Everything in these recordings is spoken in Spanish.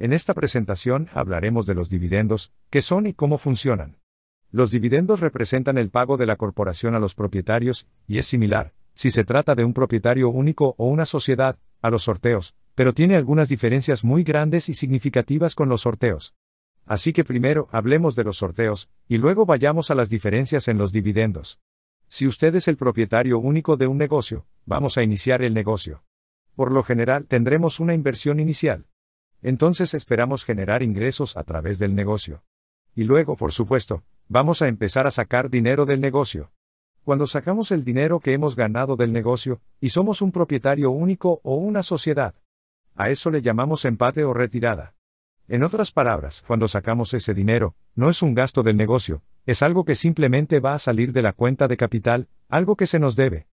En esta presentación hablaremos de los dividendos, qué son y cómo funcionan. Los dividendos representan el pago de la corporación a los propietarios, y es similar, si se trata de un propietario único o una sociedad, a los sorteos, pero tiene algunas diferencias muy grandes y significativas con los sorteos. Así que primero hablemos de los sorteos, y luego vayamos a las diferencias en los dividendos. Si usted es el propietario único de un negocio, vamos a iniciar el negocio. Por lo general tendremos una inversión inicial, entonces esperamos generar ingresos a través del negocio. Y luego, por supuesto, vamos a empezar a sacar dinero del negocio. Cuando sacamos el dinero que hemos ganado del negocio, y somos un propietario único o una sociedad. A eso le llamamos empate o retirada. En otras palabras, cuando sacamos ese dinero, no es un gasto del negocio, es algo que simplemente va a salir de la cuenta de capital, algo que se nos debe.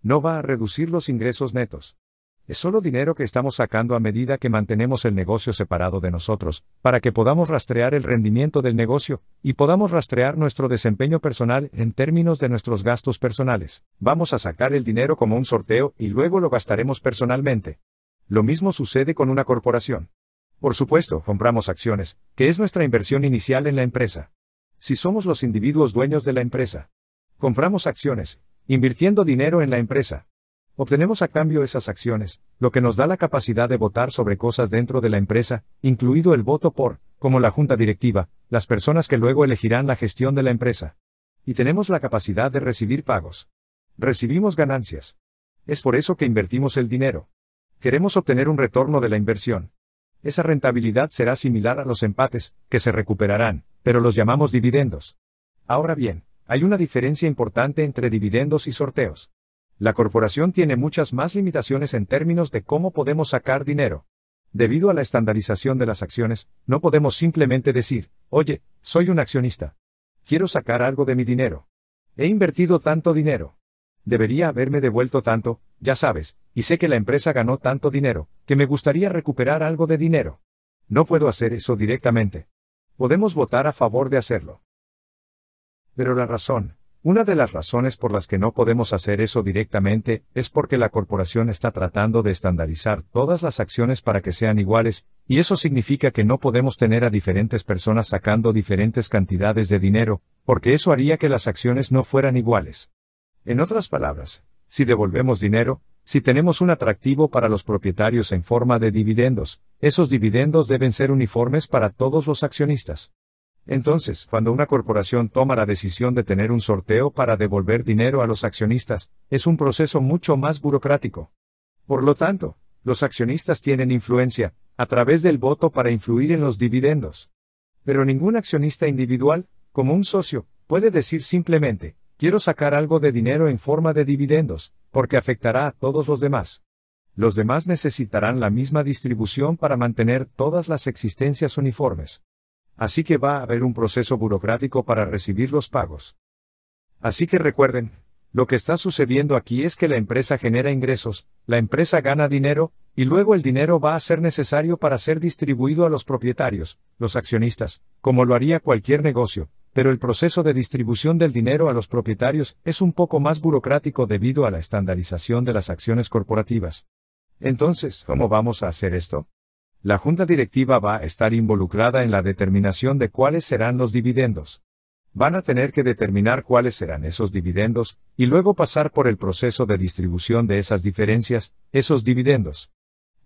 No va a reducir los ingresos netos. Es solo dinero que estamos sacando a medida que mantenemos el negocio separado de nosotros, para que podamos rastrear el rendimiento del negocio, y podamos rastrear nuestro desempeño personal en términos de nuestros gastos personales. Vamos a sacar el dinero como un sorteo y luego lo gastaremos personalmente. Lo mismo sucede con una corporación. Por supuesto, compramos acciones, que es nuestra inversión inicial en la empresa. Si somos los individuos dueños de la empresa, compramos acciones, invirtiendo dinero en la empresa. Obtenemos a cambio esas acciones, lo que nos da la capacidad de votar sobre cosas dentro de la empresa, incluido el voto por, como la junta directiva, las personas que luego elegirán la gestión de la empresa. Y tenemos la capacidad de recibir pagos. Recibimos ganancias. Es por eso que invertimos el dinero. Queremos obtener un retorno de la inversión. Esa rentabilidad será similar a los empates, que se recuperarán, pero los llamamos dividendos. Ahora bien, hay una diferencia importante entre dividendos y sorteos. La corporación tiene muchas más limitaciones en términos de cómo podemos sacar dinero. Debido a la estandarización de las acciones, no podemos simplemente decir, oye, soy un accionista. Quiero sacar algo de mi dinero. He invertido tanto dinero. Debería haberme devuelto tanto, ya sabes, y sé que la empresa ganó tanto dinero, que me gustaría recuperar algo de dinero. No puedo hacer eso directamente. Podemos votar a favor de hacerlo. Pero la razón, una de las razones por las que no podemos hacer eso directamente es porque la corporación está tratando de estandarizar todas las acciones para que sean iguales, y eso significa que no podemos tener a diferentes personas sacando diferentes cantidades de dinero, porque eso haría que las acciones no fueran iguales. En otras palabras, si devolvemos dinero, si tenemos un atractivo para los propietarios en forma de dividendos, esos dividendos deben ser uniformes para todos los accionistas. Entonces, cuando una corporación toma la decisión de tener un sorteo para devolver dinero a los accionistas, es un proceso mucho más burocrático. Por lo tanto, los accionistas tienen influencia, a través del voto para influir en los dividendos. Pero ningún accionista individual, como un socio, puede decir simplemente, quiero sacar algo de dinero en forma de dividendos, porque afectará a todos los demás. Los demás necesitarán la misma distribución para mantener todas las existencias uniformes. Así que va a haber un proceso burocrático para recibir los pagos. Así que recuerden, lo que está sucediendo aquí es que la empresa genera ingresos, la empresa gana dinero, y luego el dinero va a ser necesario para ser distribuido a los propietarios, los accionistas, como lo haría cualquier negocio, pero el proceso de distribución del dinero a los propietarios es un poco más burocrático debido a la estandarización de las acciones corporativas. Entonces, ¿cómo vamos a hacer esto? la junta directiva va a estar involucrada en la determinación de cuáles serán los dividendos. Van a tener que determinar cuáles serán esos dividendos, y luego pasar por el proceso de distribución de esas diferencias, esos dividendos.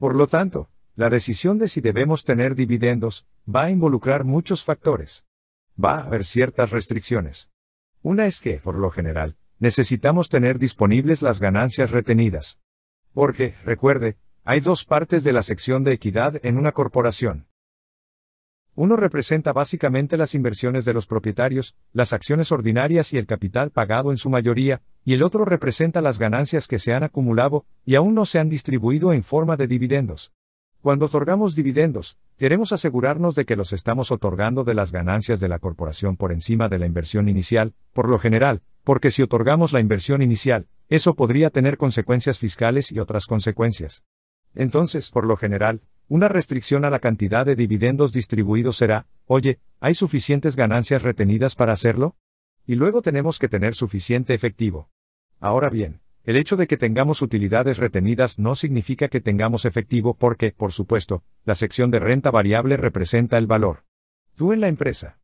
Por lo tanto, la decisión de si debemos tener dividendos va a involucrar muchos factores. Va a haber ciertas restricciones. Una es que, por lo general, necesitamos tener disponibles las ganancias retenidas. Porque, recuerde, hay dos partes de la sección de equidad en una corporación. Uno representa básicamente las inversiones de los propietarios, las acciones ordinarias y el capital pagado en su mayoría, y el otro representa las ganancias que se han acumulado y aún no se han distribuido en forma de dividendos. Cuando otorgamos dividendos, queremos asegurarnos de que los estamos otorgando de las ganancias de la corporación por encima de la inversión inicial, por lo general, porque si otorgamos la inversión inicial, eso podría tener consecuencias fiscales y otras consecuencias. Entonces, por lo general, una restricción a la cantidad de dividendos distribuidos será, oye, ¿hay suficientes ganancias retenidas para hacerlo? Y luego tenemos que tener suficiente efectivo. Ahora bien, el hecho de que tengamos utilidades retenidas no significa que tengamos efectivo porque, por supuesto, la sección de renta variable representa el valor. Tú en la empresa.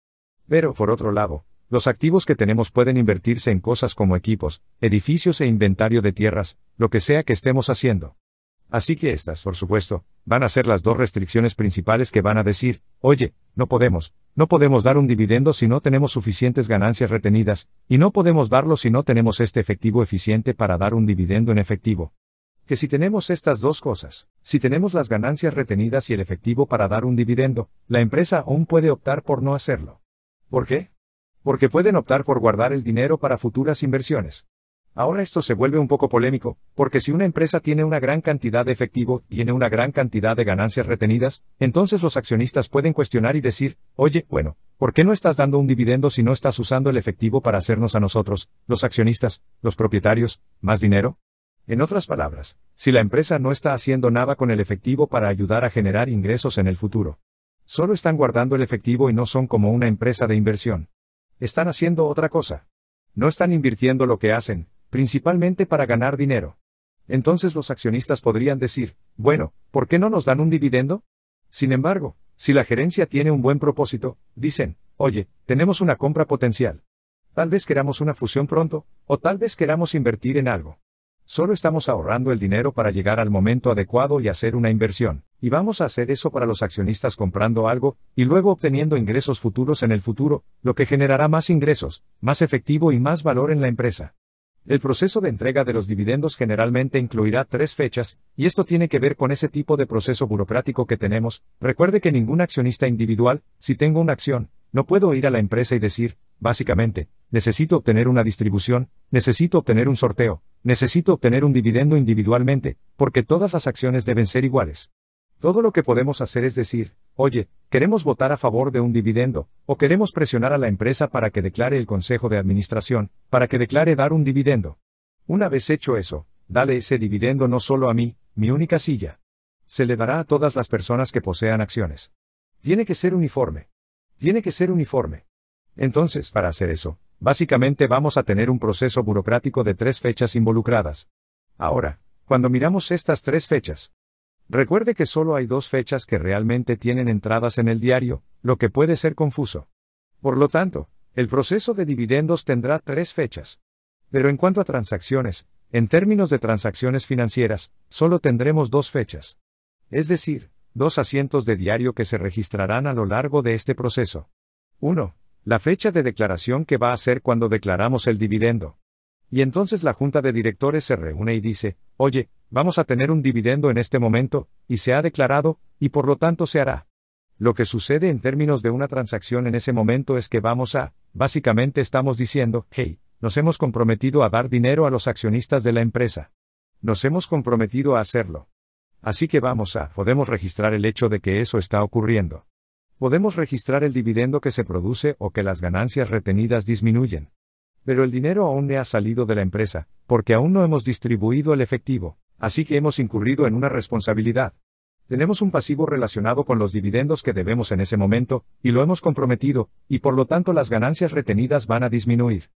Pero, por otro lado, los activos que tenemos pueden invertirse en cosas como equipos, edificios e inventario de tierras, lo que sea que estemos haciendo. Así que estas, por supuesto, van a ser las dos restricciones principales que van a decir, oye, no podemos, no podemos dar un dividendo si no tenemos suficientes ganancias retenidas, y no podemos darlo si no tenemos este efectivo eficiente para dar un dividendo en efectivo. Que si tenemos estas dos cosas, si tenemos las ganancias retenidas y el efectivo para dar un dividendo, la empresa aún puede optar por no hacerlo. ¿Por qué? Porque pueden optar por guardar el dinero para futuras inversiones. Ahora esto se vuelve un poco polémico, porque si una empresa tiene una gran cantidad de efectivo y tiene una gran cantidad de ganancias retenidas, entonces los accionistas pueden cuestionar y decir, oye, bueno, ¿por qué no estás dando un dividendo si no estás usando el efectivo para hacernos a nosotros, los accionistas, los propietarios, más dinero? En otras palabras, si la empresa no está haciendo nada con el efectivo para ayudar a generar ingresos en el futuro. Solo están guardando el efectivo y no son como una empresa de inversión. Están haciendo otra cosa. No están invirtiendo lo que hacen, principalmente para ganar dinero. Entonces los accionistas podrían decir, bueno, ¿por qué no nos dan un dividendo? Sin embargo, si la gerencia tiene un buen propósito, dicen, oye, tenemos una compra potencial. Tal vez queramos una fusión pronto, o tal vez queramos invertir en algo. Solo estamos ahorrando el dinero para llegar al momento adecuado y hacer una inversión, y vamos a hacer eso para los accionistas comprando algo, y luego obteniendo ingresos futuros en el futuro, lo que generará más ingresos, más efectivo y más valor en la empresa. El proceso de entrega de los dividendos generalmente incluirá tres fechas, y esto tiene que ver con ese tipo de proceso burocrático que tenemos. Recuerde que ningún accionista individual, si tengo una acción, no puedo ir a la empresa y decir, básicamente, necesito obtener una distribución, necesito obtener un sorteo, necesito obtener un dividendo individualmente, porque todas las acciones deben ser iguales. Todo lo que podemos hacer es decir, Oye, queremos votar a favor de un dividendo, o queremos presionar a la empresa para que declare el consejo de administración, para que declare dar un dividendo. Una vez hecho eso, dale ese dividendo no solo a mí, mi única silla. Se le dará a todas las personas que posean acciones. Tiene que ser uniforme. Tiene que ser uniforme. Entonces, para hacer eso, básicamente vamos a tener un proceso burocrático de tres fechas involucradas. Ahora, cuando miramos estas tres fechas, Recuerde que solo hay dos fechas que realmente tienen entradas en el diario, lo que puede ser confuso. Por lo tanto, el proceso de dividendos tendrá tres fechas. Pero en cuanto a transacciones, en términos de transacciones financieras, solo tendremos dos fechas. Es decir, dos asientos de diario que se registrarán a lo largo de este proceso. 1. La fecha de declaración que va a ser cuando declaramos el dividendo. Y entonces la junta de directores se reúne y dice, oye, vamos a tener un dividendo en este momento, y se ha declarado, y por lo tanto se hará. Lo que sucede en términos de una transacción en ese momento es que vamos a, básicamente estamos diciendo, hey, nos hemos comprometido a dar dinero a los accionistas de la empresa. Nos hemos comprometido a hacerlo. Así que vamos a, podemos registrar el hecho de que eso está ocurriendo. Podemos registrar el dividendo que se produce o que las ganancias retenidas disminuyen. Pero el dinero aún no ha salido de la empresa, porque aún no hemos distribuido el efectivo, así que hemos incurrido en una responsabilidad. Tenemos un pasivo relacionado con los dividendos que debemos en ese momento, y lo hemos comprometido, y por lo tanto las ganancias retenidas van a disminuir.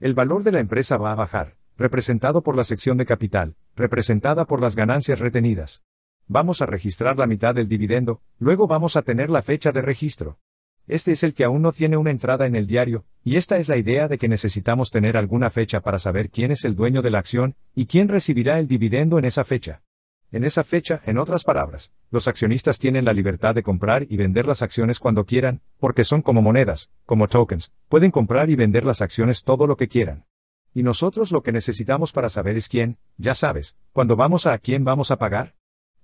El valor de la empresa va a bajar, representado por la sección de capital, representada por las ganancias retenidas. Vamos a registrar la mitad del dividendo, luego vamos a tener la fecha de registro. Este es el que aún no tiene una entrada en el diario, y esta es la idea de que necesitamos tener alguna fecha para saber quién es el dueño de la acción, y quién recibirá el dividendo en esa fecha. En esa fecha, en otras palabras, los accionistas tienen la libertad de comprar y vender las acciones cuando quieran, porque son como monedas, como tokens, pueden comprar y vender las acciones todo lo que quieran. Y nosotros lo que necesitamos para saber es quién, ya sabes, cuando vamos a, a quién vamos a pagar.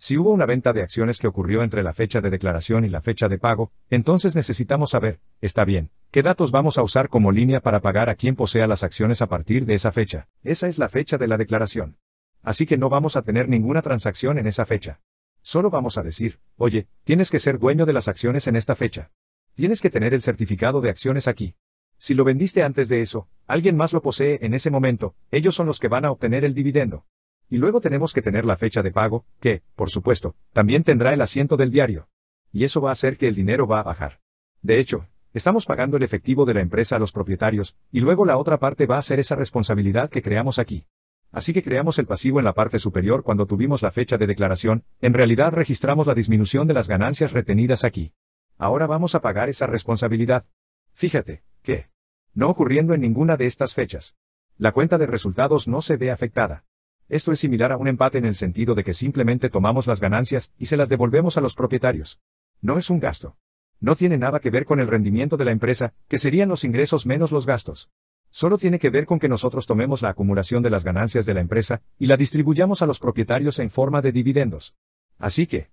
Si hubo una venta de acciones que ocurrió entre la fecha de declaración y la fecha de pago, entonces necesitamos saber, está bien, qué datos vamos a usar como línea para pagar a quien posea las acciones a partir de esa fecha. Esa es la fecha de la declaración. Así que no vamos a tener ninguna transacción en esa fecha. Solo vamos a decir, oye, tienes que ser dueño de las acciones en esta fecha. Tienes que tener el certificado de acciones aquí. Si lo vendiste antes de eso, alguien más lo posee en ese momento, ellos son los que van a obtener el dividendo. Y luego tenemos que tener la fecha de pago, que, por supuesto, también tendrá el asiento del diario. Y eso va a hacer que el dinero va a bajar. De hecho, estamos pagando el efectivo de la empresa a los propietarios, y luego la otra parte va a ser esa responsabilidad que creamos aquí. Así que creamos el pasivo en la parte superior cuando tuvimos la fecha de declaración, en realidad registramos la disminución de las ganancias retenidas aquí. Ahora vamos a pagar esa responsabilidad. Fíjate, que no ocurriendo en ninguna de estas fechas. La cuenta de resultados no se ve afectada. Esto es similar a un empate en el sentido de que simplemente tomamos las ganancias y se las devolvemos a los propietarios. No es un gasto. No tiene nada que ver con el rendimiento de la empresa, que serían los ingresos menos los gastos. Solo tiene que ver con que nosotros tomemos la acumulación de las ganancias de la empresa y la distribuyamos a los propietarios en forma de dividendos. Así que,